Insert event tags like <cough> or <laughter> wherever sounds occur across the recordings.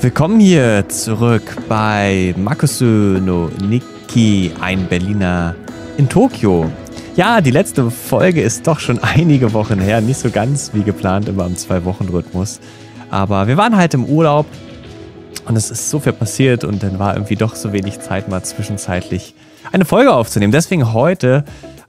Willkommen hier zurück bei Makusu no Nikki, ein Berliner in Tokio. Ja, die letzte Folge ist doch schon einige Wochen her. Nicht so ganz wie geplant, immer im Zwei-Wochen-Rhythmus. Aber wir waren halt im Urlaub und es ist so viel passiert und dann war irgendwie doch so wenig Zeit, mal zwischenzeitlich eine Folge aufzunehmen. Deswegen heute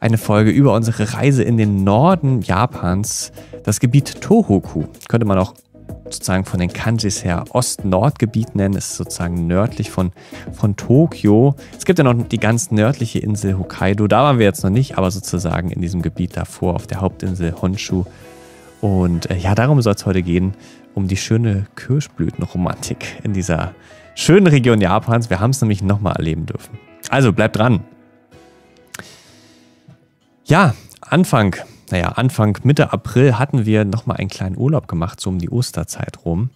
eine Folge über unsere Reise in den Norden Japans, das Gebiet Tohoku. Könnte man auch sozusagen von den Kanjis her Ost-Nord-Gebiet nennen. Es ist sozusagen nördlich von, von Tokio. Es gibt ja noch die ganz nördliche Insel Hokkaido. Da waren wir jetzt noch nicht, aber sozusagen in diesem Gebiet davor, auf der Hauptinsel Honshu. Und äh, ja, darum soll es heute gehen, um die schöne Kirschblütenromantik in dieser schönen Region Japans. Wir haben es nämlich nochmal erleben dürfen. Also bleibt dran. Ja, Anfang, naja, Anfang, Mitte April hatten wir nochmal einen kleinen Urlaub gemacht, so um die Osterzeit rum.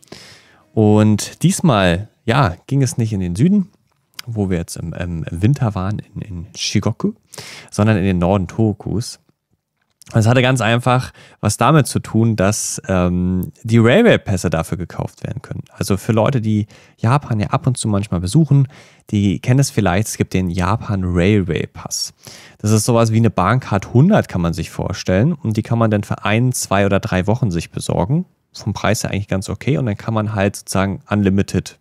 Und diesmal, ja, ging es nicht in den Süden, wo wir jetzt im, im Winter waren, in, in Shigoku, sondern in den Norden Tokus. Es hatte ganz einfach was damit zu tun, dass ähm, die Railway-Pässe dafür gekauft werden können. Also für Leute, die Japan ja ab und zu manchmal besuchen, die kennen es vielleicht, es gibt den Japan Railway Pass. Das ist sowas wie eine Bahncard 100, kann man sich vorstellen. Und die kann man dann für ein, zwei oder drei Wochen sich besorgen. Vom Preis her eigentlich ganz okay. Und dann kann man halt sozusagen unlimited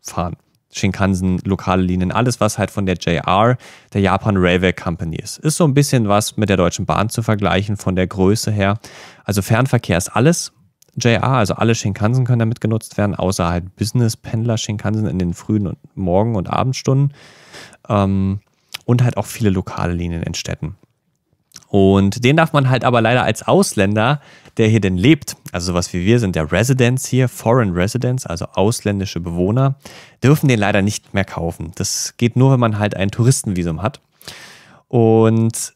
fahren. Shinkansen, lokale Linien, alles, was halt von der JR, der Japan Railway Company ist. Ist so ein bisschen was mit der Deutschen Bahn zu vergleichen von der Größe her. Also Fernverkehr ist alles. JR, also alle Shinkansen können damit genutzt werden, außer halt Business-Pendler-Shinkansen in den frühen und Morgen- und Abendstunden. Ähm, und halt auch viele lokale Linien in Städten. Und den darf man halt aber leider als Ausländer, der hier denn lebt, also sowas wie wir sind der Residents hier, Foreign Residents, also ausländische Bewohner, dürfen den leider nicht mehr kaufen. Das geht nur, wenn man halt ein Touristenvisum hat. Und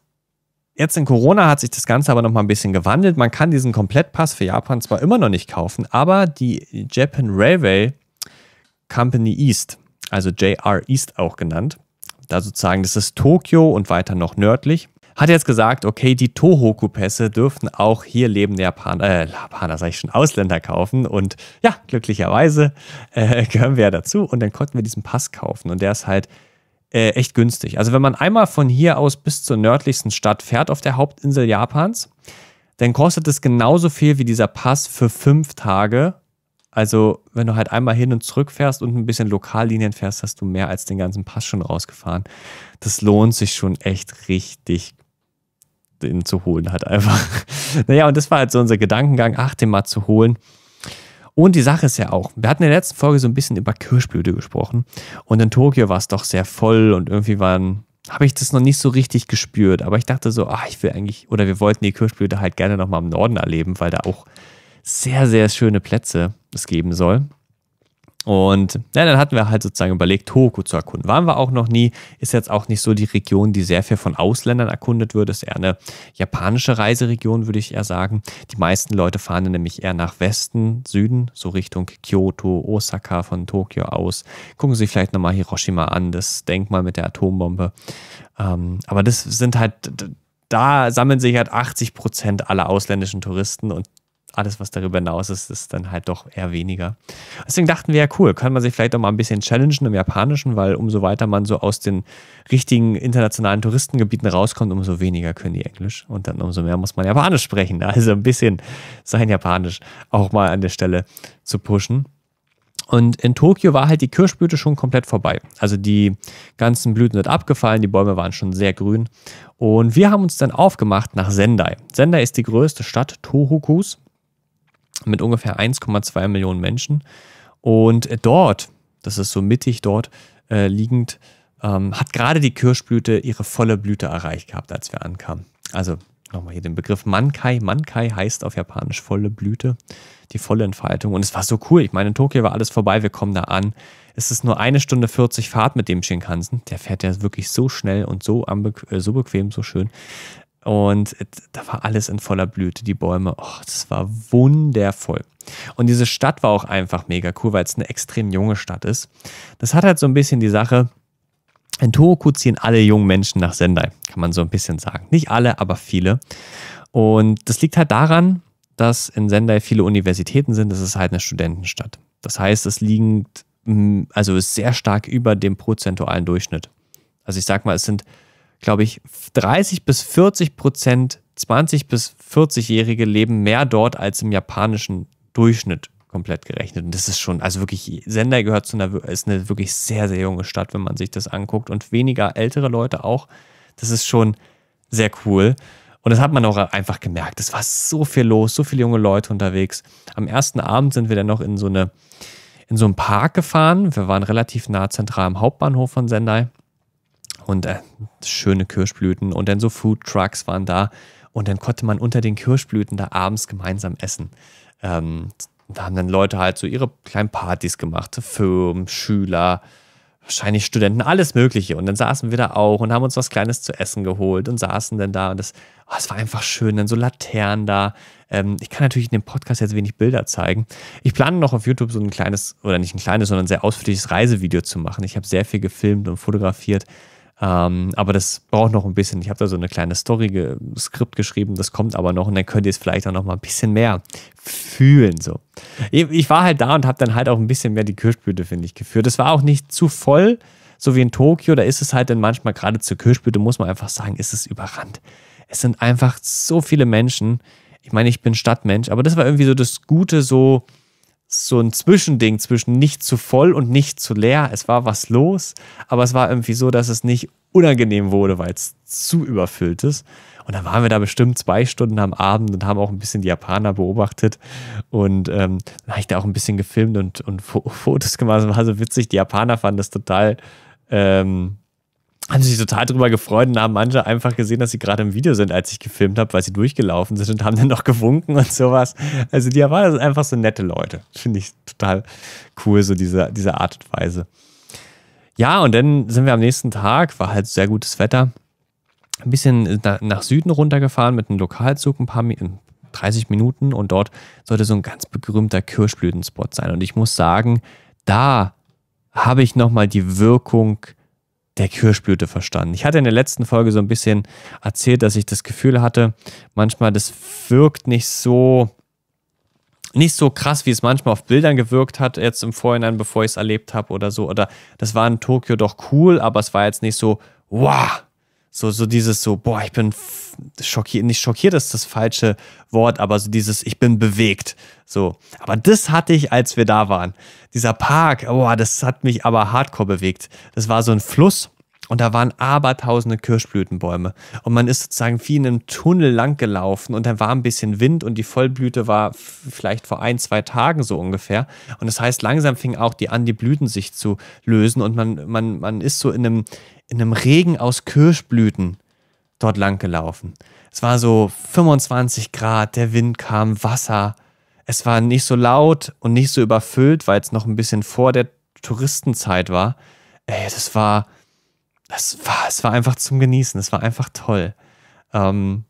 jetzt in Corona hat sich das Ganze aber nochmal ein bisschen gewandelt. Man kann diesen Komplettpass für Japan zwar immer noch nicht kaufen, aber die Japan Railway Company East, also JR East auch genannt, da sozusagen, das ist Tokio und weiter noch nördlich, hat jetzt gesagt, okay, die Tohoku-Pässe dürften auch hier lebende Japaner, äh, Japaner sag ich schon, Ausländer kaufen. Und ja, glücklicherweise äh, <laughs> gehören wir ja dazu. Und dann konnten wir diesen Pass kaufen. Und der ist halt äh, echt günstig. Also wenn man einmal von hier aus bis zur nördlichsten Stadt fährt auf der Hauptinsel Japans, dann kostet es genauso viel wie dieser Pass für fünf Tage. Also, wenn du halt einmal hin und zurück fährst und ein bisschen Lokallinien fährst, hast du mehr als den ganzen Pass schon rausgefahren. Das lohnt sich schon echt richtig den zu holen hat einfach. <laughs> Naja, und das war halt so unser Gedankengang, ach, den mal zu holen. Und die Sache ist ja auch, wir hatten in der letzten Folge so ein bisschen über Kirschblüte gesprochen und in Tokio war es doch sehr voll und irgendwie waren, habe ich das noch nicht so richtig gespürt, aber ich dachte so, ach, ich will eigentlich, oder wir wollten die Kirschblüte halt gerne nochmal im Norden erleben, weil da auch sehr, sehr schöne Plätze es geben soll. Und ja, dann hatten wir halt sozusagen überlegt, Tohoku zu erkunden. Waren wir auch noch nie. Ist jetzt auch nicht so die Region, die sehr viel von Ausländern erkundet wird. Ist eher eine japanische Reiseregion, würde ich eher sagen. Die meisten Leute fahren nämlich eher nach Westen, Süden, so Richtung Kyoto, Osaka von Tokio aus. Gucken Sie vielleicht nochmal Hiroshima an, das Denkmal mit der Atombombe. Ähm, aber das sind halt da sammeln sich halt 80 Prozent aller ausländischen Touristen und alles, was darüber hinaus ist, ist dann halt doch eher weniger. Deswegen dachten wir ja, cool, kann man sich vielleicht auch mal ein bisschen challengen im Japanischen, weil umso weiter man so aus den richtigen internationalen Touristengebieten rauskommt, umso weniger können die Englisch und dann umso mehr muss man Japanisch sprechen. Also ein bisschen sein Japanisch auch mal an der Stelle zu pushen. Und in Tokio war halt die Kirschblüte schon komplett vorbei. Also die ganzen Blüten sind abgefallen, die Bäume waren schon sehr grün. Und wir haben uns dann aufgemacht nach Sendai. Sendai ist die größte Stadt Tohokus mit ungefähr 1,2 Millionen Menschen. Und äh, dort, das ist so mittig dort äh, liegend, ähm, hat gerade die Kirschblüte ihre volle Blüte erreicht gehabt, als wir ankamen. Also nochmal hier den Begriff Mankai. Mankai heißt auf Japanisch volle Blüte, die volle Entfaltung. Und es war so cool. Ich meine, in Tokio war alles vorbei, wir kommen da an. Es ist nur eine Stunde 40 Fahrt mit dem Shinkansen. Der fährt ja wirklich so schnell und so, äh, so bequem, so schön. Und da war alles in voller Blüte, die Bäume. Oh, das war wundervoll. Und diese Stadt war auch einfach mega cool, weil es eine extrem junge Stadt ist. Das hat halt so ein bisschen die Sache, in Tohoku ziehen alle jungen Menschen nach Sendai, kann man so ein bisschen sagen. Nicht alle, aber viele. Und das liegt halt daran, dass in Sendai viele Universitäten sind. Das ist halt eine Studentenstadt. Das heißt, es liegt, also ist sehr stark über dem prozentualen Durchschnitt. Also ich sag mal, es sind glaube ich, 30 bis 40 Prozent 20 bis 40-Jährige leben mehr dort als im japanischen Durchschnitt komplett gerechnet. Und das ist schon, also wirklich, Sendai gehört zu einer, ist eine wirklich sehr, sehr junge Stadt, wenn man sich das anguckt. Und weniger ältere Leute auch. Das ist schon sehr cool. Und das hat man auch einfach gemerkt. Es war so viel los, so viele junge Leute unterwegs. Am ersten Abend sind wir dann noch in so eine, in so einen Park gefahren. Wir waren relativ nah zentral am Hauptbahnhof von Sendai und äh, schöne Kirschblüten und dann so Food Trucks waren da und dann konnte man unter den Kirschblüten da abends gemeinsam essen. Ähm, da haben dann Leute halt so ihre kleinen Partys gemacht, Firmen, Schüler, wahrscheinlich Studenten, alles Mögliche. Und dann saßen wir da auch und haben uns was Kleines zu essen geholt und saßen dann da. Und das, oh, ah, das war einfach schön, dann so Laternen da. Ähm, ich kann natürlich in dem Podcast jetzt wenig Bilder zeigen. Ich plane noch auf YouTube so ein kleines, oder nicht ein kleines, sondern ein sehr ausführliches Reisevideo zu machen. Ich habe sehr viel gefilmt und fotografiert. Ähm, aber das braucht noch ein bisschen. Ich habe da so eine kleine Story-Skript ge geschrieben, das kommt aber noch und dann könnt ihr es vielleicht auch noch mal ein bisschen mehr fühlen. So. Ich, ich war halt da und habe dann halt auch ein bisschen mehr die Kirschblüte, finde ich, geführt. Es war auch nicht zu voll, so wie in Tokio. Da ist es halt dann manchmal gerade zur Kirschblüte, muss man einfach sagen, ist es überrannt. Es sind einfach so viele Menschen. Ich meine, ich bin Stadtmensch, aber das war irgendwie so das Gute, so so ein Zwischending zwischen nicht zu voll und nicht zu leer. Es war was los, aber es war irgendwie so, dass es nicht unangenehm wurde, weil es zu überfüllt ist. Und dann waren wir da bestimmt zwei Stunden am Abend und haben auch ein bisschen die Japaner beobachtet. Und ähm, dann habe ich da auch ein bisschen gefilmt und, und <laughs> Fotos gemacht. Das war so witzig, die Japaner fanden das total ähm, haben sich total drüber gefreut und haben manche einfach gesehen, dass sie gerade im Video sind, als ich gefilmt habe, weil sie durchgelaufen sind und haben dann noch gewunken und sowas. Also die waren sind einfach so nette Leute. Finde ich total cool, so diese, diese Art und Weise. Ja, und dann sind wir am nächsten Tag, war halt sehr gutes Wetter, ein bisschen nach Süden runtergefahren mit einem Lokalzug, ein paar 30 ähm, Minuten und dort sollte so ein ganz berühmter Kirschblütenspot sein. Und ich muss sagen, da habe ich nochmal die Wirkung der Kirschblüte verstanden. Ich hatte in der letzten Folge so ein bisschen erzählt, dass ich das Gefühl hatte, manchmal das wirkt nicht so nicht so krass, wie es manchmal auf Bildern gewirkt hat, jetzt im Vorhinein, bevor ich es erlebt habe oder so. Oder das war in Tokio doch cool, aber es war jetzt nicht so, wow, so, so dieses so, boah, ich bin schockiert, nicht schockiert ist das falsche Wort, aber so dieses, ich bin bewegt. So. Aber das hatte ich, als wir da waren. Dieser Park, boah, das hat mich aber hardcore bewegt. Das war so ein Fluss und da waren abertausende Kirschblütenbäume. Und man ist sozusagen wie in einem Tunnel lang gelaufen und da war ein bisschen Wind und die Vollblüte war vielleicht vor ein, zwei Tagen so ungefähr. Und das heißt, langsam fing auch die an, die Blüten sich zu lösen und man, man, man ist so in einem, in einem Regen aus Kirschblüten dort lang gelaufen. Es war so 25 Grad, der Wind kam, Wasser. Es war nicht so laut und nicht so überfüllt, weil es noch ein bisschen vor der Touristenzeit war. Ey, das war, das war, es war einfach zum Genießen. Es war einfach toll. Ähm,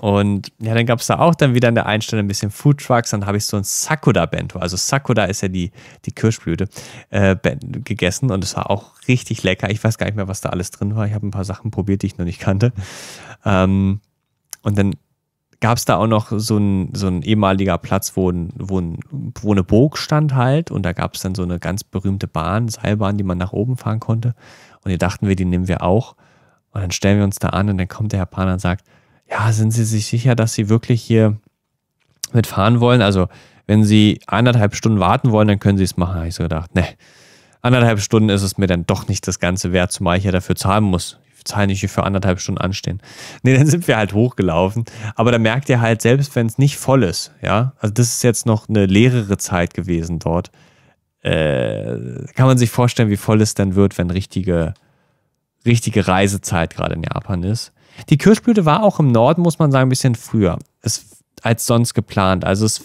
und ja, dann gab es da auch dann wieder an der Einstellung ein bisschen Food Trucks. Dann habe ich so ein Sakura-Bento, also Sakura ist ja die, die Kirschblüte, äh, gegessen und es war auch richtig lecker. Ich weiß gar nicht mehr, was da alles drin war. Ich habe ein paar Sachen probiert, die ich noch nicht kannte. Ähm, und dann gab es da auch noch so ein, so ein ehemaliger Platz, wo, ein, wo, ein, wo eine Burg stand halt. Und da gab es dann so eine ganz berühmte Bahn, Seilbahn, die man nach oben fahren konnte. Und hier dachten wir, die nehmen wir auch. Und dann stellen wir uns da an und dann kommt der Japaner und sagt, ja, sind Sie sich sicher, dass Sie wirklich hier mitfahren wollen? Also, wenn Sie anderthalb Stunden warten wollen, dann können Sie es machen. Da habe ich so gedacht, ne, anderthalb Stunden ist es mir dann doch nicht das Ganze wert, zumal ich ja dafür zahlen muss. Ich zahle nicht hier für anderthalb Stunden anstehen. Nee, dann sind wir halt hochgelaufen. Aber da merkt ihr halt, selbst wenn es nicht voll ist, ja, also das ist jetzt noch eine leerere Zeit gewesen dort, äh, kann man sich vorstellen, wie voll es dann wird, wenn richtige, richtige Reisezeit gerade in Japan ist. Die Kirschblüte war auch im Norden, muss man sagen, ein bisschen früher als sonst geplant. Also es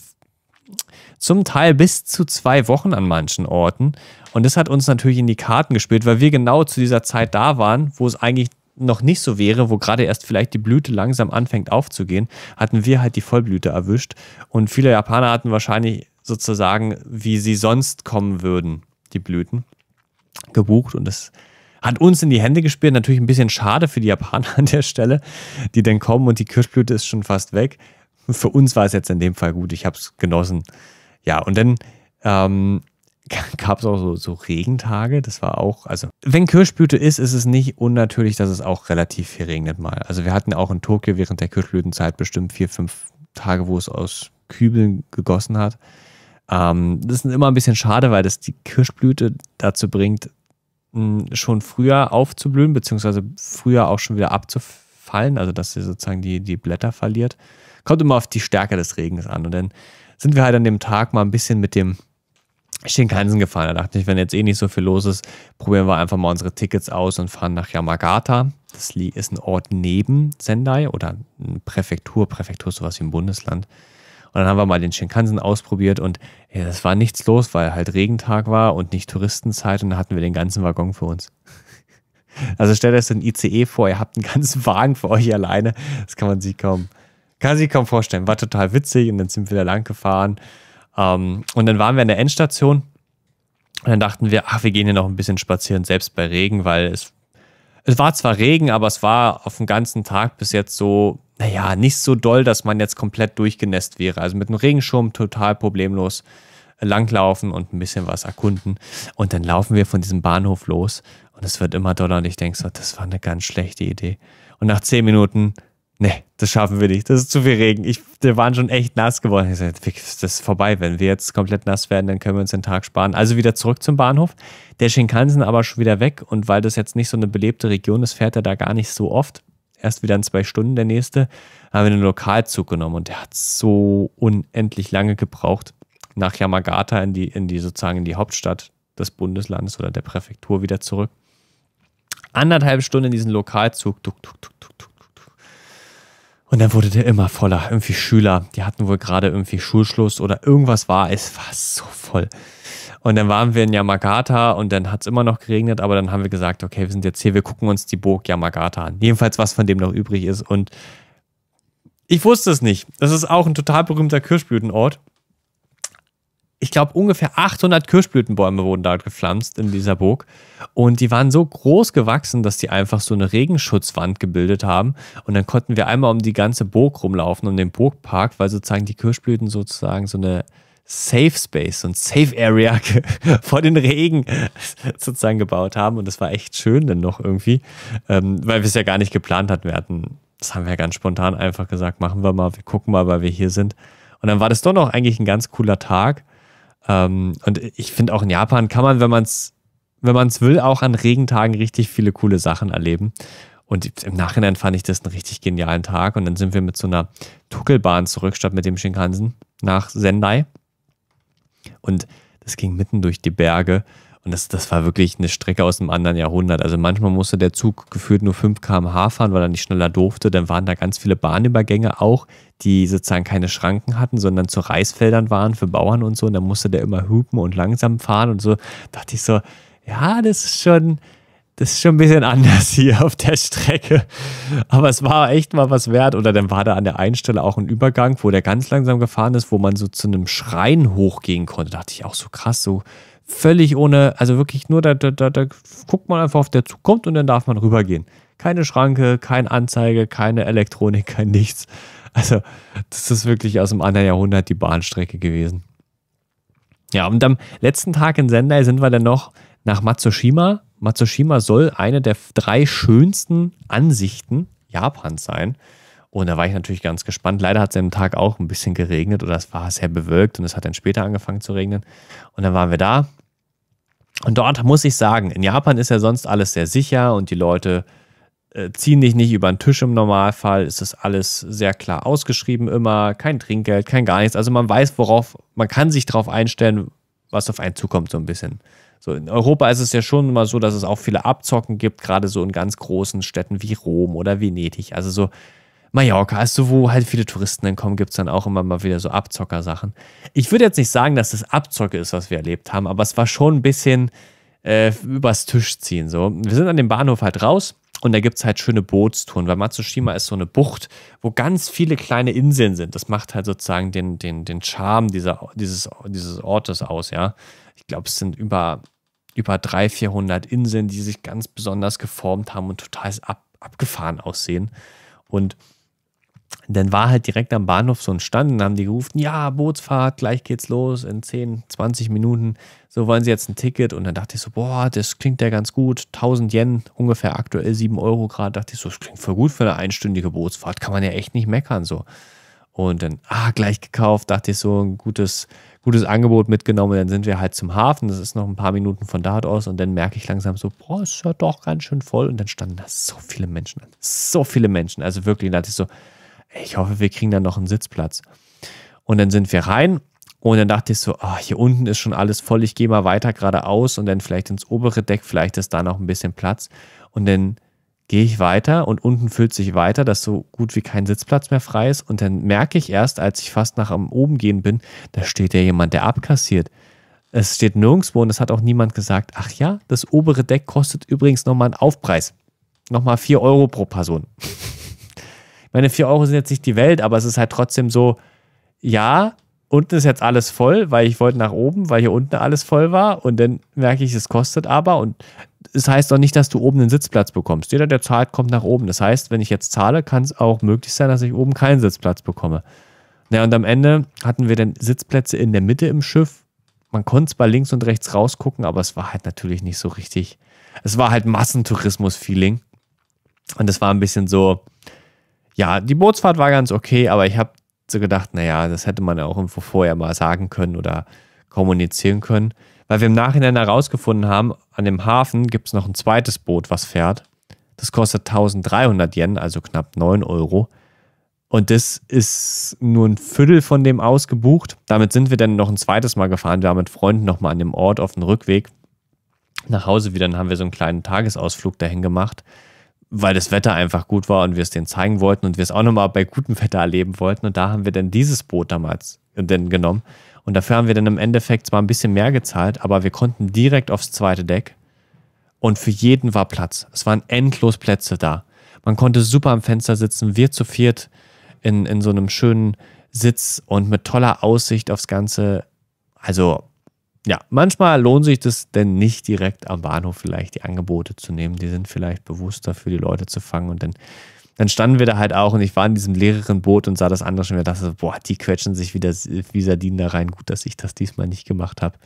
zum Teil bis zu zwei Wochen an manchen Orten. Und das hat uns natürlich in die Karten gespielt, weil wir genau zu dieser Zeit da waren, wo es eigentlich noch nicht so wäre, wo gerade erst vielleicht die Blüte langsam anfängt aufzugehen, hatten wir halt die Vollblüte erwischt. Und viele Japaner hatten wahrscheinlich sozusagen, wie sie sonst kommen würden, die Blüten gebucht. Und das hat uns in die Hände gespielt. Natürlich ein bisschen schade für die Japaner <laughs> an der Stelle, die dann kommen und die Kirschblüte ist schon fast weg. Für uns war es jetzt in dem Fall gut. Ich habe es genossen. Ja, und dann ähm, <laughs> gab es auch so, so, Regentage. Das war auch, also wenn Kirschblüte ist, ist es nicht unnatürlich, dass es auch relativ viel regnet mal. Also wir hatten auch in Tokio während der Kirschblütenzeit bestimmt vier, fünf Tage, wo es aus Kübeln gegossen hat. Ähm, das ist immer ein bisschen schade, weil das die Kirschblüte dazu bringt, hm, schon früher aufzublühen, beziehungsweise früher auch schon wieder abzufallen, also dass sie sozusagen die, die Blätter verliert. Kommt immer auf die Stärke des Regens an. Und dann sind wir halt an dem Tag mal ein bisschen mit dem Shinkansen gefahren. Da dachte ich, wenn jetzt eh nicht so viel los ist, probieren wir einfach mal unsere Tickets aus und fahren nach Yamagata. Das ist ein Ort neben Sendai oder eine Präfektur. Präfektur ist sowas wie ein Bundesland. Und dann haben wir mal den Shinkansen ausprobiert und ja, es war nichts los, weil halt Regentag war und nicht Touristenzeit und da hatten wir den ganzen Waggon für uns. <laughs> Also stellt euch so ein ICE vor, ihr habt einen ganzen Wagen für euch alleine. Das kann man sich kaum, kann sich kaum vorstellen. War total witzig und dann sind wir da lang gefahren. Ähm, und dann waren wir an der Endstation und dann dachten wir, ach, wir gehen hier noch ein bisschen spazieren, selbst bei Regen, weil es, es war zwar Regen, aber es war auf den ganzen Tag bis jetzt so naja, nicht so doll, dass man jetzt komplett durchgenässt wäre. Also mit einem Regenschirm total problemlos äh, langlaufen und ein bisschen was erkunden. Und dann laufen wir von diesem Bahnhof los und es wird immer doller und ich denke so, das war eine ganz schlechte Idee. Und nach zehn Minuten, nee, das schaffen wir nicht, das ist zu viel Regen. Ich, wir waren schon echt nass geworden. Ich sagte, das ist vorbei, wenn wir jetzt komplett nass werden, dann können wir uns den Tag sparen. Also wieder zurück zum Bahnhof. Der Shinkansen aber schon wieder weg und weil das jetzt nicht so eine belebte Region ist, fährt er da gar nicht so oft erst wieder in zwei Stunden der nächste, haben wir einen Lokalzug genommen und der hat so unendlich lange gebraucht, nach Yamagata in die, in die sozusagen in die Hauptstadt des Bundeslandes oder der Präfektur wieder zurück. Anderthalb Stunden in diesen Lokalzug, tuk, tuk, tuk, tuk, tuk, tuk. Und dann wurde der immer voller. Irgendwie Schüler, die hatten wohl gerade irgendwie Schulschluss oder irgendwas war. Es war so voll. Und dann waren wir in Yamagata und dann hat es immer noch geregnet, aber dann haben wir gesagt, okay, wir sind jetzt hier, wir gucken uns die Burg Yamagata an. Jedenfalls, was von dem noch übrig ist. Und ich wusste es nicht. Das ist auch ein total berühmter Kirschblütenort. Ich glaube, ungefähr 800 Kirschblütenbäume wurden dort gepflanzt in dieser Burg. Und die waren so groß gewachsen, dass die einfach so eine Regenschutzwand gebildet haben. Und dann konnten wir einmal um die ganze Burg rumlaufen, um den Burgpark, weil sozusagen die Kirschblüten sozusagen so eine Safe Space und Safe Area <laughs> vor den Regen sozusagen gebaut haben. Und das war echt schön dann noch irgendwie, ähm, weil wir es ja gar nicht geplant hatten. Wir hatten, das haben wir ja ganz spontan einfach gesagt, machen wir mal, wir gucken mal, weil wir hier sind. Und dann war das doch noch eigentlich ein ganz cooler Tag. Ähm, und ich finde auch in Japan kann man, wenn man es wenn man es will, auch an Regentagen richtig viele coole Sachen erleben. Und im Nachhinein fand ich das einen richtig genialen Tag. Und dann sind wir mit so einer Tuckelbahn zurück, statt mit dem Shinkansen nach Sendai. Und das ging mitten durch die Berge. Und das, das war wirklich eine Strecke aus einem anderen Jahrhundert. Also manchmal musste der Zug geführt nur 5 km/h fahren, weil er nicht schneller durfte. Dann waren da ganz viele Bahnübergänge auch, die sozusagen keine Schranken hatten, sondern zu Reisfeldern waren für Bauern und so. Und dann musste der immer hupen und langsam fahren und so. Da dachte ich so, ja, das ist schon, das ist schon ein bisschen anders hier auf der Strecke. Aber es war echt mal was wert. Oder dann war da an der einen Stelle auch ein Übergang, wo der ganz langsam gefahren ist, wo man so zu einem Schrein hochgehen konnte. Da dachte ich auch so krass, so völlig ohne, also wirklich nur, da, da, da, da guckt man einfach auf der Zug kommt und dann darf man rübergehen. Keine Schranke, keine Anzeige, keine Elektronik, kein nichts. Also, das ist wirklich aus dem anderen Jahrhundert die Bahnstrecke gewesen. Ja, und am letzten Tag in Sendai sind wir dann noch nach Matsushima Matsushima soll eine der drei schönsten Ansichten Japans sein. Und da war ich natürlich ganz gespannt. Leider hat es am Tag auch ein bisschen geregnet oder es war sehr bewölkt und es hat dann später angefangen zu regnen. Und dann waren wir da. Und dort muss ich sagen, in Japan ist ja sonst alles sehr sicher und die Leute äh, ziehen dich nicht über den Tisch im Normalfall. Es ist alles sehr klar ausgeschrieben immer. Kein Trinkgeld, kein gar nichts. Also man weiß, worauf, man kann sich darauf einstellen, was auf einen zukommt so ein bisschen. So, in Europa ist es ja schon mal so, dass es auch viele Abzocken gibt, gerade so in ganz großen Städten wie Rom oder Venedig. Also so Mallorca, also wo halt viele Touristen dann kommen, gibt es dann auch immer mal wieder so Abzockersachen. Ich würde jetzt nicht sagen, dass das Abzocke ist, was wir erlebt haben, aber es war schon ein bisschen äh, übers Tisch ziehen. So. Wir sind an dem Bahnhof halt raus und da gibt es halt schöne Bootstouren, weil Matsushima ist so eine Bucht, wo ganz viele kleine Inseln sind. Das macht halt sozusagen den, den, den Charme dieser, dieses, dieses Ortes aus, ja. Ich glaube, es sind über über 300, 400 Inseln, die sich ganz besonders geformt haben und total ab, abgefahren aussehen. Und dann war halt direkt am Bahnhof so ein Stand und haben die gerufen, ja, Bootsfahrt, gleich geht's los in 10, 20 Minuten. So wollen sie jetzt ein Ticket. Und dann dachte ich so, boah, das klingt ja ganz gut. 1000 Yen, ungefähr aktuell 7 Euro gerade. Dachte ich so, das klingt voll gut für eine einstündige Bootsfahrt. Kann man ja echt nicht meckern so. Und dann, ah, gleich gekauft. Dachte ich so, ein gutes gutes Angebot mitgenommen. Dann sind wir halt zum Hafen. Das ist noch ein paar Minuten von dort aus. Und dann merke ich langsam so, boah, ist ja doch ganz schön voll. Und dann standen da so viele Menschen an. So viele Menschen. Also wirklich, da dachte ich so, ich hoffe, wir kriegen dann noch einen Sitzplatz. Und dann sind wir rein und dann dachte ich so, oh, hier unten ist schon alles voll, ich gehe mal weiter geradeaus und dann vielleicht ins obere Deck, vielleicht ist da noch ein bisschen Platz. Und dann gehe ich weiter und unten fühlt sich weiter, dass so gut wie kein Sitzplatz mehr frei ist. Und dann merke ich erst, als ich fast nach oben gehen bin, da steht ja jemand, der abkassiert. Es steht nirgendwo und es hat auch niemand gesagt. Ach ja, das obere Deck kostet übrigens nochmal einen Aufpreis. Nochmal 4 Euro pro Person. <laughs> ich meine, 4 Euro sind jetzt nicht die Welt, aber es ist halt trotzdem so, ja, unten ist jetzt alles voll, weil ich wollte nach oben, weil hier unten alles voll war. Und dann merke ich, es kostet aber. Und es das heißt doch nicht, dass du oben einen Sitzplatz bekommst. Jeder, der zahlt, kommt nach oben. Das heißt, wenn ich jetzt zahle, kann es auch möglich sein, dass ich oben keinen Sitzplatz bekomme. Naja, und am Ende hatten wir dann Sitzplätze in der Mitte im Schiff. Man konnte zwar links und rechts rausgucken, aber es war halt natürlich nicht so richtig. Es war halt Massentourismus-Feeling. Und es war ein bisschen so, ja, die Bootsfahrt war ganz okay, aber ich habe so gedacht, naja, das hätte man ja auch irgendwo vorher mal sagen können oder kommunizieren können. Weil wir im Nachhinein herausgefunden haben, an dem Hafen gibt es noch ein zweites Boot, was fährt. Das kostet 1300 Yen, also knapp 9 Euro. Und das ist nur ein Viertel von dem ausgebucht. Damit sind wir dann noch ein zweites Mal gefahren. Wir waren mit Freunden nochmal an dem Ort auf dem Rückweg nach Hause wieder. Dann haben wir so einen kleinen Tagesausflug dahin gemacht weil das Wetter einfach gut war und wir es denen zeigen wollten und wir es auch nochmal bei gutem Wetter erleben wollten. Und da haben wir dann dieses Boot damals äh, denn genommen. Und dafür haben wir dann im Endeffekt zwar ein bisschen mehr gezahlt, aber wir konnten direkt aufs zweite Deck und für jeden war Platz. Es waren endlos Plätze da. Man konnte super am Fenster sitzen, wir zu viert in, in so einem schönen Sitz und mit toller Aussicht aufs Ganze. Also ja, manchmal lohnt sich das denn nicht direkt am Bahnhof vielleicht die Angebote zu nehmen. Die sind vielleicht bewusster für die Leute zu fangen und dann, dann standen wir da halt auch und ich war in diesem leeren Boot und sah das andere schon wieder. dachte, boah, die quetschen sich wieder wie Sardinen da rein. Gut, dass ich das diesmal nicht gemacht habe.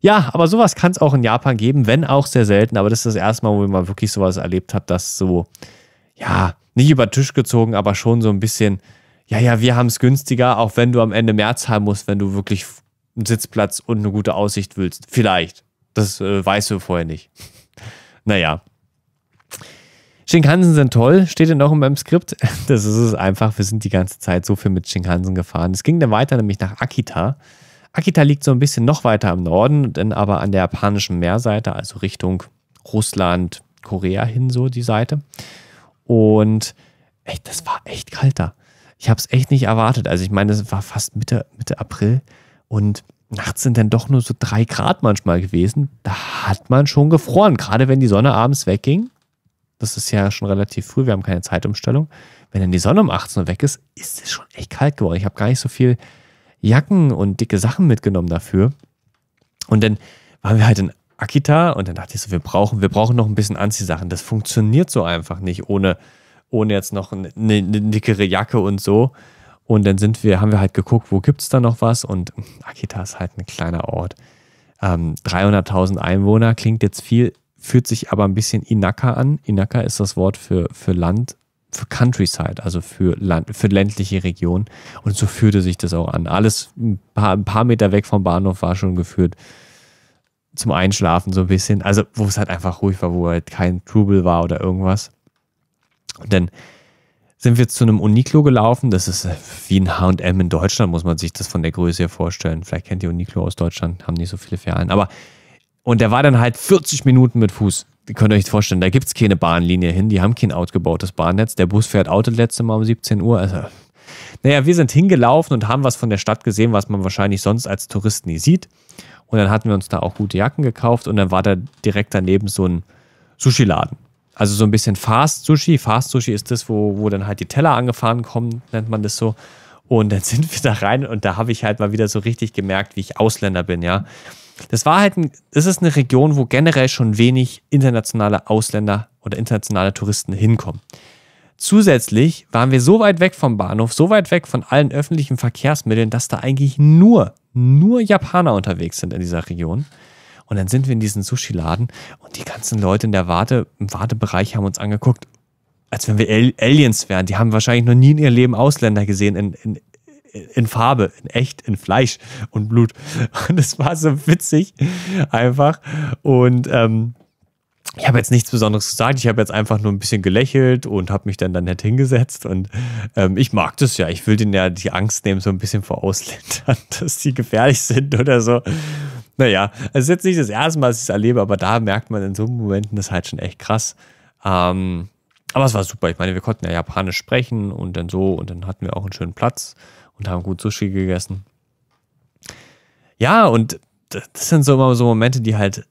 Ja, aber sowas kann es auch in Japan geben, wenn auch sehr selten. Aber das ist das erste Mal, wo ich mal wirklich sowas erlebt habe, dass so, ja, nicht über den Tisch gezogen, aber schon so ein bisschen, ja, ja, wir haben es günstiger, auch wenn du am Ende mehr zahlen musst, wenn du wirklich einen Sitzplatz und eine gute Aussicht willst. Vielleicht. Das äh, weißt du vorher nicht. <laughs> naja. Shinkansen sind toll, steht ja noch in meinem Skript. <laughs> Das ist es einfach. Wir sind die ganze Zeit so viel mit Shinkansen gefahren. Es ging dann weiter, nämlich nach Akita. Akita liegt so ein bisschen noch weiter im Norden, dann aber an der japanischen Meerseite, also Richtung Russland, Korea hin, so die Seite. Und echt, das war echt kalter. Ich habe es echt nicht erwartet. Also ich meine, es war fast Mitte, Mitte April. Und nachts sind dann doch nur so drei Grad manchmal gewesen. Da hat man schon gefroren, gerade wenn die Sonne abends wegging. Das ist ja schon relativ früh, wir haben keine Zeitumstellung. Wenn dann die Sonne um 18 Uhr weg ist, ist es schon echt kalt geworden. Ich habe gar nicht so viel Jacken und dicke Sachen mitgenommen dafür. Und dann waren wir halt in Akita und dann dachte ich so, wir brauchen, wir brauchen noch ein bisschen Anziehsachen. Das funktioniert so einfach nicht ohne, ohne jetzt noch eine, eine dickere Jacke und so. Und dann sind wir, haben wir halt geguckt, wo gibt es da noch was? Und Akita ist halt ein kleiner Ort. Ähm, 300.000 Einwohner klingt jetzt viel, fühlt sich aber ein bisschen Inaka an. Inaka ist das Wort für, für Land, für Countryside, also für, Land, für ländliche Region. Und so fühlte sich das auch an. Alles ein paar, ein paar Meter weg vom Bahnhof war schon geführt zum Einschlafen so ein bisschen. Also, wo es halt einfach ruhig war, wo halt kein Trubel war oder irgendwas. Und dann sind wir zu einem Uniqlo gelaufen. Das ist äh, wie ein HM in Deutschland, muss man sich das von der Größe her vorstellen. Vielleicht kennt ihr Uniqlo aus Deutschland, haben nicht so viele Ferien. Aber und der war dann halt 40 Minuten mit Fuß. Ihr könnt euch vorstellen, da gibt es keine Bahnlinie hin, die haben kein ausgebautes Bahnnetz. Der Bus fährt Auto letzte Mal um 17 Uhr. Also, naja, wir sind hingelaufen und haben was von der Stadt gesehen, was man wahrscheinlich sonst als Tourist nie sieht. Und dann hatten wir uns da auch gute Jacken gekauft und dann war da direkt daneben so ein Sushi-Laden. Also so ein bisschen Fast Sushi. Fast Sushi ist das, wo, wo dann halt die Teller angefahren kommen, nennt man das so. Und dann <laughs> sind wir da rein und da habe ich halt mal wieder so richtig gemerkt, wie ich Ausländer bin, ja. Das war halt, ein, das ist eine Region, wo generell schon wenig internationale Ausländer oder internationale Touristen hinkommen. Zusätzlich waren wir so weit weg vom Bahnhof, so weit weg von allen öffentlichen Verkehrsmitteln, dass da eigentlich nur, nur Japaner unterwegs sind in dieser Region. Und dann sind wir in diesen Sushi-Laden und die ganzen Leute in der Warte, im Wartebereich haben uns angeguckt, als wenn wir Aliens wären. Die haben wahrscheinlich noch nie in ihrem Leben Ausländer gesehen in, in, in Farbe, in echt, in Fleisch und Blut. Und es war so witzig einfach. Und ähm, ich habe jetzt nichts Besonderes gesagt. Ich habe jetzt einfach nur ein bisschen gelächelt und habe mich dann dann nett hingesetzt. Und ähm, ich mag das ja. Ich will denen ja die Angst nehmen, so ein bisschen vor Ausländern, <laughs> dass die gefährlich sind oder so. Naja, es ist jetzt nicht das erste Mal, dass ich es erlebe, aber da merkt man in so Momenten das halt schon echt krass. Ähm, aber es war super. Ich meine, wir konnten ja Japanisch sprechen und dann so und dann hatten wir auch einen schönen Platz und haben gut Sushi gegessen. Ja, und das sind so immer so Momente, die halt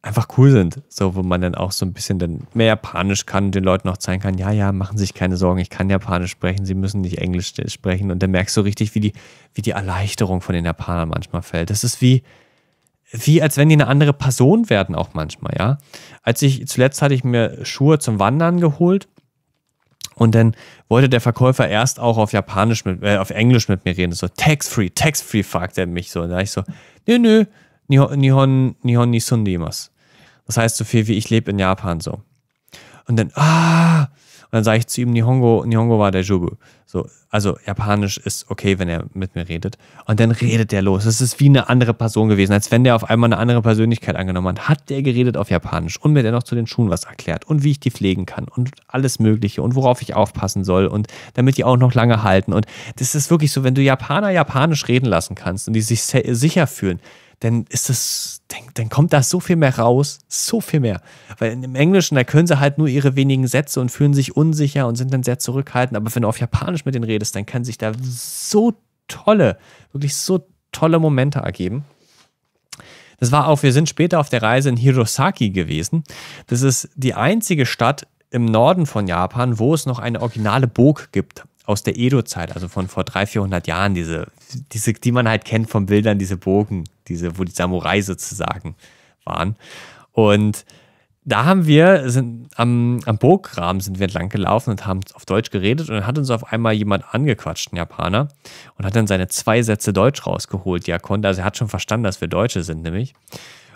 einfach cool sind. So, wo man dann auch so ein bisschen dann mehr Japanisch kann und den Leuten auch zeigen kann, ja, ja, machen Sie sich keine Sorgen, ich kann Japanisch sprechen, sie müssen nicht Englisch äh, sprechen. Und dann merkst du richtig, wie die, wie die Erleichterung von den Japanern manchmal fällt. Das ist wie, wie als wenn die eine andere Person werden auch manchmal, ja. Als ich zuletzt hatte ich mir Schuhe zum Wandern geholt und dann wollte der Verkäufer erst auch auf Japanisch mit, äh, auf Englisch mit mir reden, so tax-free, tax-free fragt er mich so. Und da war ich so, nö, nö, Nihon, Nihon, Nihon Das heißt so viel wie ich lebe in Japan so. Und dann, ah, und dann sage ich zu ihm Nihongo, Nihongo war der Jubu. So, also Japanisch ist okay, wenn er mit mir redet. Und dann redet der los. Es ist wie eine andere Person gewesen, als wenn der auf einmal eine andere Persönlichkeit angenommen hat. Hat der geredet auf Japanisch und mir dennoch zu den Schuhen was erklärt und wie ich die pflegen kann und alles Mögliche und worauf ich aufpassen soll und damit die auch noch lange halten. Und das ist wirklich so, wenn du Japaner Japanisch reden lassen kannst und die sich sicher fühlen, dann ist das, dann, dann kommt da so viel mehr raus, so viel mehr. Weil im Englischen, da können sie halt nur ihre wenigen Sätze und fühlen sich unsicher und sind dann sehr zurückhaltend. Aber wenn du auf Japanisch mit denen redest, dann können sich da so tolle, wirklich so tolle Momente ergeben. Das war auch, wir sind später auf der Reise in Hirosaki gewesen. Das ist die einzige Stadt im Norden von Japan, wo es noch eine originale Burg gibt aus der Edo-Zeit, also von vor 300, 400 Jahren, diese, diese, die man halt kennt von Bildern, diese Burgen, diese, wo die Samurai sozusagen waren. Und da haben wir, sind am, am Burggraben sind wir entlang gelaufen und haben auf Deutsch geredet und dann hat uns auf einmal jemand angequatscht, ein Japaner, und hat dann seine zwei Sätze Deutsch rausgeholt, die er konnte. Also er hat schon verstanden, dass wir Deutsche sind, nämlich.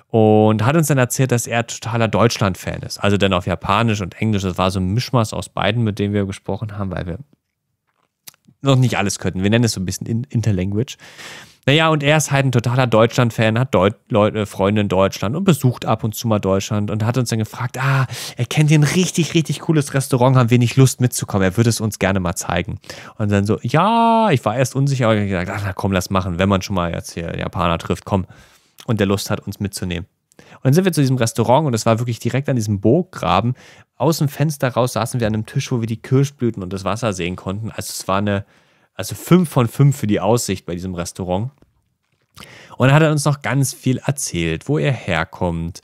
Und hat uns dann erzählt, dass er totaler Deutschland-Fan ist. Also dann auf Japanisch und Englisch. Das war so ein Mischmaß aus beiden, mit dem wir gesprochen haben, weil wir noch nicht alles könnten. Wir nennen es so ein bisschen Interlanguage. Naja, und er ist halt ein totaler Deutschland-Fan, hat Deut Leute, äh, Freunde in Deutschland und besucht ab und zu mal Deutschland und hat uns dann gefragt, ah, er kennt hier ein richtig, richtig cooles Restaurant, haben wir nicht Lust mitzukommen, er würde es uns gerne mal zeigen. Und dann so, ja, ich war erst unsicher, aber ich habe gesagt, ach, na komm, lass machen, wenn man schon mal jetzt hier Japaner trifft, komm. Und der Lust hat, uns mitzunehmen. Und dann sind wir zu diesem Restaurant und das war wirklich direkt an diesem Burggraben. Aus dem Fenster raus saßen wir an einem Tisch, wo wir die Kirschblüten und das Wasser sehen konnten. Also es war eine, also fünf von fünf für die Aussicht bei diesem Restaurant. Und dann hat er uns noch ganz viel erzählt, wo er herkommt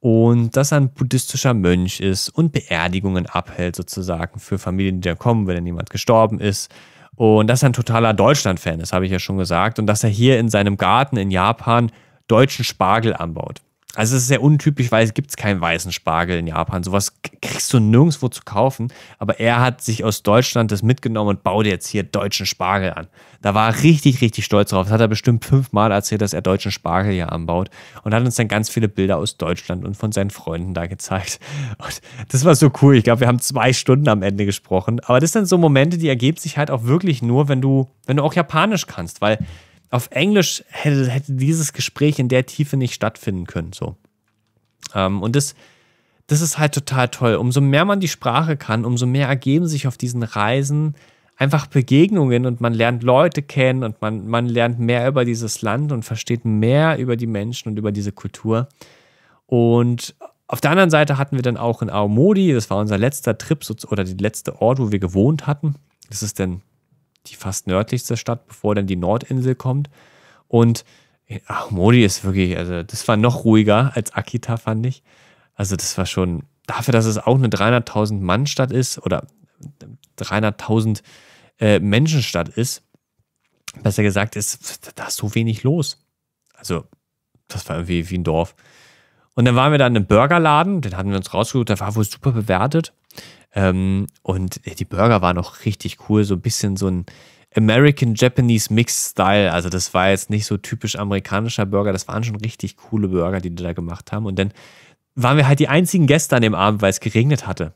und dass er ein buddhistischer Mönch ist und Beerdigungen abhält sozusagen für Familien, die da kommen, wenn dann jemand gestorben ist. Und dass er ein totaler Deutschland-Fan ist, habe ich ja schon gesagt. Und dass er hier in seinem Garten in Japan deutschen Spargel anbaut. Also es ist sehr untypisch, weil es gibt keinen weißen Spargel in Japan. Sowas kriegst du nirgendwo zu kaufen. Aber er hat sich aus Deutschland das mitgenommen und baut jetzt hier deutschen Spargel an. Da war er richtig, richtig stolz drauf. Das hat er bestimmt fünfmal erzählt, dass er deutschen Spargel hier anbaut. Und hat uns dann ganz viele Bilder aus Deutschland und von seinen Freunden da gezeigt. Und das war so cool. Ich glaube, wir haben zwei Stunden am Ende gesprochen. Aber das sind so Momente, die ergeben sich halt auch wirklich nur, wenn du, wenn du auch Japanisch kannst. Weil auf Englisch hätte, hätte, dieses Gespräch in der Tiefe nicht stattfinden können. So. Ähm, und das, das ist halt total toll. Umso mehr man die Sprache kann, umso mehr ergeben sich auf diesen Reisen einfach Begegnungen und man lernt Leute kennen und man, man lernt mehr über dieses Land und versteht mehr über die Menschen und über diese Kultur. Und auf der anderen Seite hatten wir dann auch in Aomodi, das war unser letzter Trip oder der letzte Ort, wo wir gewohnt hatten. Das ist dann die fast nördlichste Stadt, bevor dann die Nordinsel kommt. Und Ahomori ist wirklich, also das war noch ruhiger als Akita, fand ich. Also das war schon, dafür, dass es auch eine 300.000 Mann-Stadt ist oder 300.000 äh, Menschen-Stadt ist, besser gesagt, ist da ist so wenig los. Also das war irgendwie wie ein Dorf. Und dann waren wir da in einem Burgerladen, den hatten wir uns rausgesucht, der war wohl super bewertet. Ähm, und die Burger waren auch richtig cool, so ein bisschen so ein American-Japanese Mixed Style. Also das war jetzt nicht so typisch amerikanischer Burger, das waren schon richtig coole Burger, die die da gemacht haben. Und dann waren wir halt die einzigen Gäste an dem Abend, weil es geregnet hatte.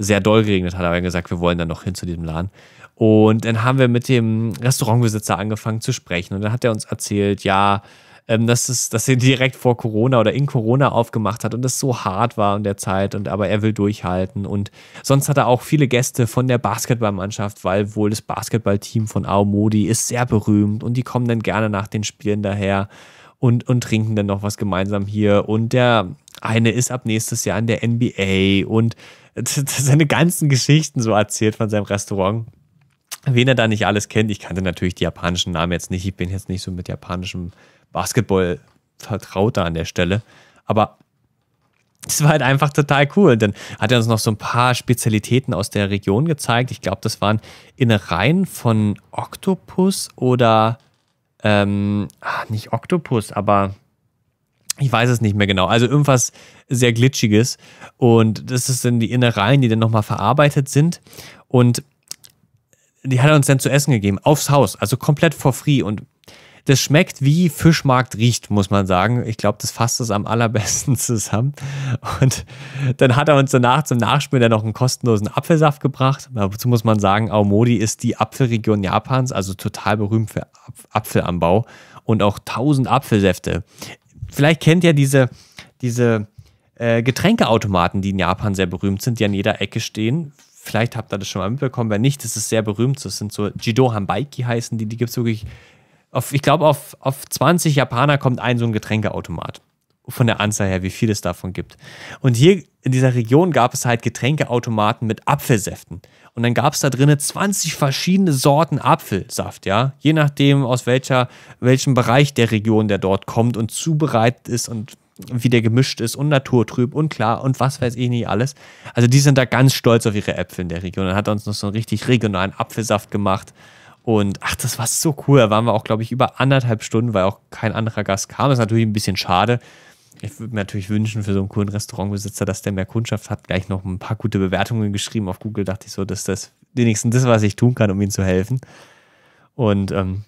Sehr doll geregnet hat, aber gesagt, wir wollen dann noch hin zu diesem Laden. Und dann haben wir mit dem Restaurantbesitzer angefangen zu sprechen. Und dann hat er uns erzählt, ja, ähm, dass, es, dass er direkt vor Corona oder in Corona aufgemacht hat und das so hart war in der Zeit und aber er will durchhalten. Und sonst hat er auch viele Gäste von der Basketballmannschaft, weil wohl das Basketballteam von Aomodi ist sehr berühmt und die kommen dann gerne nach den Spielen daher und, und trinken dann noch was gemeinsam hier. Und der eine ist ab nächstes Jahr in der NBA und <laughs> seine ganzen Geschichten so erzählt von seinem Restaurant. Wen er da nicht alles kennt, ich kannte natürlich die japanischen Namen jetzt nicht, ich bin jetzt nicht so mit japanischem Basketball vertrauter an der Stelle. Aber es war halt einfach total cool. Dann hat er uns noch so ein paar Spezialitäten aus der Region gezeigt. Ich glaube, das waren Innereien von Oktopus oder ähm, ach, nicht Oktopus, aber ich weiß es nicht mehr genau. Also irgendwas sehr glitschiges. Und das sind die Innereien, die dann nochmal verarbeitet sind. Und die hat er uns dann zu essen gegeben, aufs Haus, also komplett for free. Und das schmeckt wie Fischmarkt riecht, muss man sagen. Ich glaube, das fasst es am allerbesten <laughs> zusammen. Und dann hat er uns danach zum Nachspielen dann noch einen kostenlosen Apfelsaft gebracht. Dazu muss man sagen, Aomori ist die Apfelregion Japans, also total berühmt für Apfelanbau und auch tausend Apfelsäfte. Vielleicht kennt ihr diese, diese äh, Getränkeautomaten, die in Japan sehr berühmt sind, die an jeder Ecke stehen. Vielleicht habt ihr das schon mal mitbekommen. Wenn nicht, das ist sehr berühmt. Das sind so Jido Hambaiki heißen die. Die gibt es wirklich auf, ich glaube, auf, auf 20 Japaner kommt ein so ein Getränkeautomat. Von der Anzahl her, wie viel es davon gibt. Und hier in dieser Region gab es halt Getränkeautomaten mit Apfelsäften. Und dann gab es da drinnen 20 verschiedene Sorten Apfelsaft, ja. Je nachdem, aus welcher, welchem Bereich der Region der dort kommt und zubereitet ist und wie der gemischt ist und naturtrüb und klar und was weiß ich nicht alles. Also die sind da ganz stolz auf ihre Äpfel in der Region Dann hat er uns noch so einen richtig regionalen Apfelsaft gemacht. Und ach, das war so cool. Da waren wir auch, glaube ich, über anderthalb Stunden, weil auch kein anderer Gast kam. Das ist natürlich ein bisschen schade. Ich würde mir natürlich wünschen für so einen coolen Restaurantbesitzer, dass der mehr Kundschaft hat. Gleich noch ein paar gute Bewertungen geschrieben auf Google. Dachte ich so, dass das wenigstens das, was ich tun kann, um ihm zu helfen. Und ähm,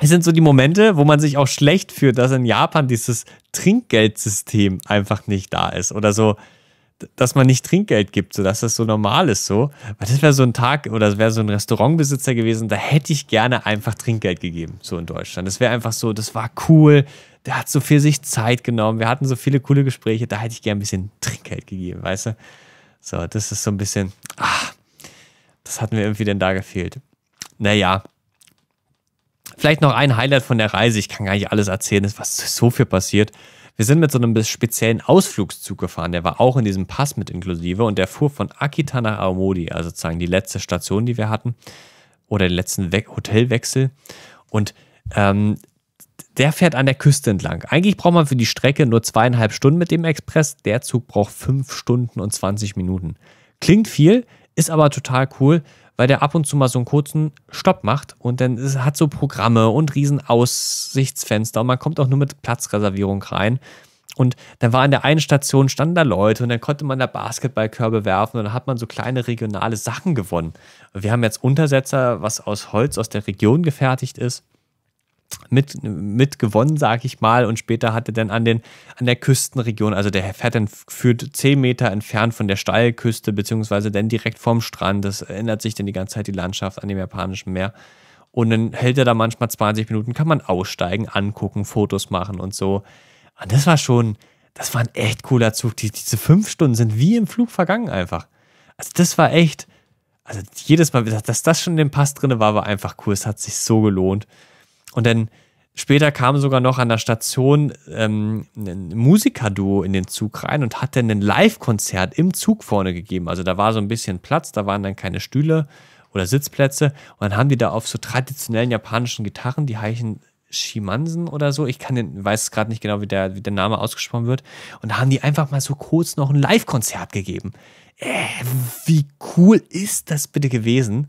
es sind so die Momente, wo man sich auch schlecht fühlt, dass in Japan dieses Trinkgeldsystem einfach nicht da ist. Oder so, dass man nicht Trinkgeld gibt, sodass das so normal ist, so. Weil das wäre so ein Tag oder das wäre so ein Restaurantbesitzer gewesen, da hätte ich gerne einfach Trinkgeld gegeben, so in Deutschland. Das wäre einfach so, das war cool, der hat so viel sich Zeit genommen, wir hatten so viele coole Gespräche, da hätte ich gerne ein bisschen Trinkgeld gegeben, weißt du? So, das ist so ein bisschen, ah, das hat mir irgendwie denn da gefehlt. Naja. Vielleicht noch ein Highlight von der Reise. Ich kann gar nicht alles erzählen, es ist was so viel passiert. Wir sind mit so einem speziellen Ausflugszug gefahren, der war auch in diesem Pass mit inklusive und der fuhr von Akita nach Aomori, also sozusagen die letzte Station, die wir hatten oder den letzten We Hotelwechsel. Und ähm, der fährt an der Küste entlang. Eigentlich braucht man für die Strecke nur zweieinhalb Stunden mit dem Express. Der Zug braucht fünf Stunden und 20 Minuten. Klingt viel, ist aber total cool, weil der ab und zu mal so einen kurzen Stopp macht und dann ist, hat so Programme und riesen Aussichtsfenster und man kommt auch nur mit Platzreservierung rein. Und dann war an der einen Station standen da Leute und dann konnte man da Basketballkörbe werfen und dann hat man so kleine regionale Sachen gewonnen. Wir haben jetzt Untersetzer, was aus Holz aus der Region gefertigt ist mit, mit gewonnen, sag ich mal. Und später hatte dann an, den, an der Küstenregion, also der fährt dann führt 10 Meter entfernt von der Steilküste, beziehungsweise dann direkt vorm Strand. Das ändert sich dann die ganze Zeit die Landschaft an dem japanischen Meer. Und dann hält er da manchmal 20 Minuten, kann man aussteigen, angucken, Fotos machen und so. Und das war schon, das war ein echt cooler Zug. Die, diese fünf Stunden sind wie im Flug vergangen einfach. Also das war echt, also jedes Mal, dass das schon in dem Pass drin war, war einfach cool. Es hat sich so gelohnt. Und dann später kam sogar noch an der Station ähm, ein Musikerduo in den Zug rein und hat dann ein Live-Konzert im Zug vorne gegeben. Also da war so ein bisschen Platz, da waren dann keine Stühle oder Sitzplätze. Und dann haben die da auf so traditionellen japanischen Gitarren, die heißen Shimansen oder so, ich kann den, weiß gerade nicht genau, wie der, wie der Name ausgesprochen wird, und da haben die einfach mal so kurz noch ein Live-Konzert gegeben. Äh, wie cool ist das bitte gewesen?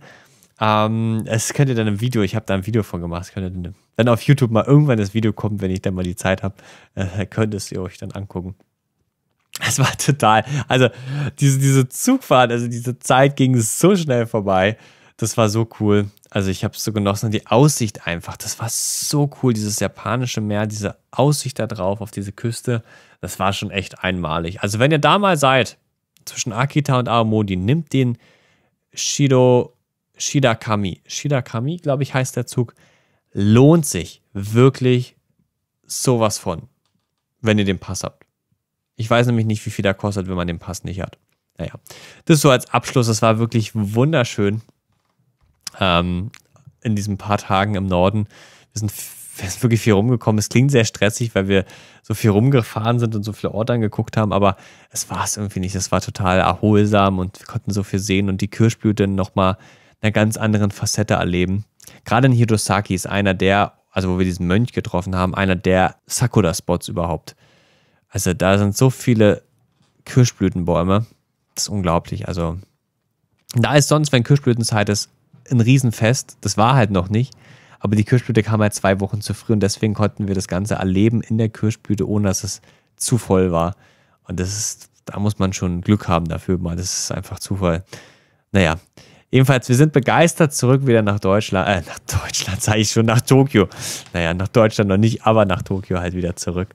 Ähm, das könnt ihr dann im Video, ich habe da ein Video von gemacht, das könnt ihr dann, dann auf YouTube mal irgendwann das Video kommt, wenn ich dann mal die Zeit habe, äh, könnt ihr euch dann angucken. Es war total, also diese, diese Zugfahrt, also diese Zeit ging so schnell vorbei. Das war so cool. Also ich habe es so genossen. Die Aussicht einfach, das war so cool. Dieses japanische Meer, diese Aussicht da drauf auf diese Küste, das war schon echt einmalig. Also wenn ihr da mal seid, zwischen Akita und Aomodi, nimmt den Shido Shidakami. Shidakami, glaube ich, heißt der Zug. Lohnt sich wirklich sowas von, wenn ihr den Pass habt. Ich weiß nämlich nicht, wie viel der kostet, wenn man den Pass nicht hat. Naja, das so als Abschluss. Es war wirklich wunderschön ähm, in diesen paar Tagen im Norden. Wir sind, wir sind wirklich viel rumgekommen. Es klingt sehr stressig, weil wir so viel rumgefahren sind und so viele Orte angeguckt haben, aber es war es irgendwie nicht. Es war total erholsam und wir konnten so viel sehen und die Kirschblüte nochmal mal einer ganz anderen Facette erleben. Gerade in Hirosaki ist einer der, also wo wir diesen Mönch getroffen haben, einer der Sakura-Spots überhaupt. Also da sind so viele Kirschblütenbäume. Das ist unglaublich. Also da ist sonst, wenn Kirschblütenzeit ist, ein Riesenfest. Das war halt noch nicht. Aber die Kirschblüte kam halt zwei Wochen zu früh und deswegen konnten wir das Ganze erleben in der Kirschblüte, ohne dass es zu voll war. Und das ist, da muss man schon Glück haben dafür, mal. Das ist einfach Zufall. Naja, Jedenfalls, wir sind begeistert zurück wieder nach Deutschland. Äh, nach Deutschland <laughs> sage ich schon, nach Tokio. Naja, nach Deutschland noch nicht, aber nach Tokio halt wieder zurück.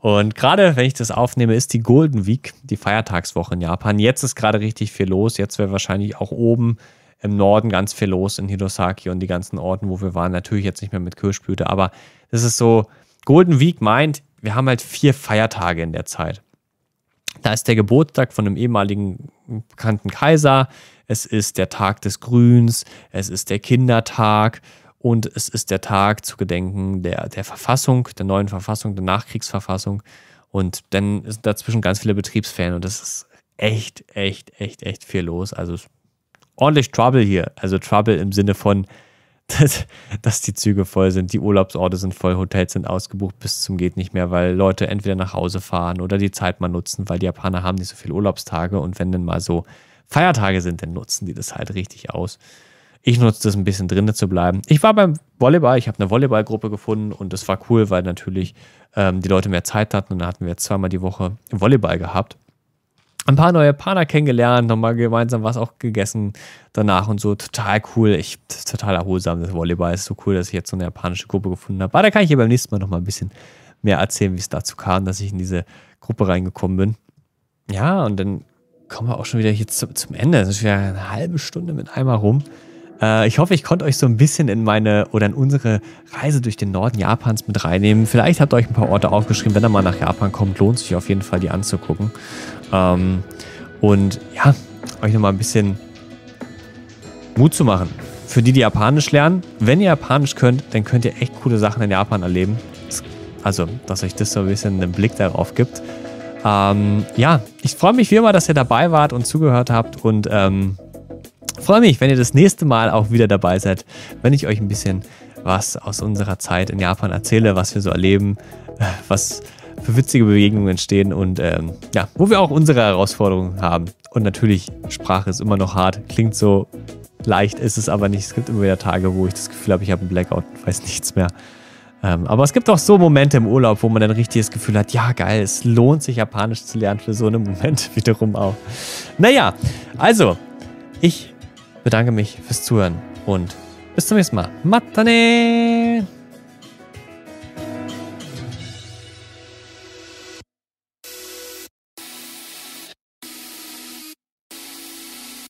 Und gerade, wenn ich das aufnehme, ist die Golden Week, die Feiertagswoche in Japan. Jetzt ist gerade richtig viel los. Jetzt wäre wahrscheinlich auch oben im Norden ganz viel los in Hirosaki und die ganzen Orten, wo wir waren. Natürlich jetzt nicht mehr mit Kirschblüte, aber es ist so, Golden Week meint, wir haben halt vier Feiertage in der Zeit. Da ist der Geburtstag von einem ehemaligen bekannten Kaiser, es ist der Tag des Grüns, es ist der Kindertag und es ist der Tag zu gedenken der, der Verfassung, der neuen Verfassung, der Nachkriegsverfassung. Und dann sind dazwischen ganz viele Betriebsferien und das ist echt, echt, echt, echt viel los. Also ordentlich Trouble hier. Also Trouble im Sinne von, dass, dass die Züge voll sind, die Urlaubsorte sind voll, Hotels sind ausgebucht bis zum geht nicht mehr, weil Leute entweder nach Hause fahren oder die Zeit mal nutzen, weil die Japaner haben nicht so viele Urlaubstage und wenn dann mal so Feiertage sind, dann nutzen die das halt richtig aus. Ich nutze das ein bisschen drinnen zu bleiben. Ich war beim Volleyball, ich habe eine Volleyballgruppe gefunden und das war cool, weil natürlich ähm, die Leute mehr Zeit hatten und da hatten wir zweimal die Woche Volleyball gehabt ein paar neue Japaner kennengelernt, nochmal gemeinsam was auch gegessen danach und so. Total cool. Ich, total erholsam. Das Volleyball ist so cool, dass ich jetzt so eine japanische Gruppe gefunden habe. Aber da kann ich ja beim nächsten Mal nochmal ein bisschen mehr erzählen, wie es dazu kam, dass ich in diese Gruppe reingekommen bin. Ja, und dann kommen wir auch schon wieder hier zum, zum Ende. Es ist wieder eine halbe Stunde mit einmal rum. Äh, ich hoffe, ich konnte euch so ein bisschen in meine oder in unsere Reise durch den Norden Japans mit reinnehmen. Vielleicht habt ihr euch ein paar Orte aufgeschrieben. Wenn ihr mal nach Japan kommt, lohnt sich auf jeden Fall, die anzugucken. Ähm, und ja, euch nochmal ein bisschen Mut zu machen. Für die, die Japanisch lernen, wenn ihr Japanisch könnt, dann könnt ihr echt coole Sachen in Japan erleben. Also, dass euch das so ein bisschen einen Blick darauf gibt. Ähm, ja, ich freue mich wie immer, dass ihr dabei wart und zugehört habt und ähm, Freue mich, wenn ihr das nächste Mal auch wieder dabei seid, wenn ich euch ein bisschen was aus unserer Zeit in Japan erzähle, was wir so erleben, äh, was für witzige Begegnungen entstehen und ähm, ja, wo wir auch unsere Herausforderungen haben. Und natürlich, Sprache ist immer noch hart, klingt so leicht, ist es aber nicht. Es gibt immer wieder Tage, wo ich das Gefühl habe, ich habe einen Blackout und weiß nichts mehr. Ähm, aber es gibt auch so Momente im Urlaub, wo man dann richtig das Gefühl hat, ja geil, es lohnt sich Japanisch zu lernen für so einen Moment <laughs> wiederum auch. Naja, also, ich bedanke mich fürs Zuhören und bis zum nächsten Mal. Matane!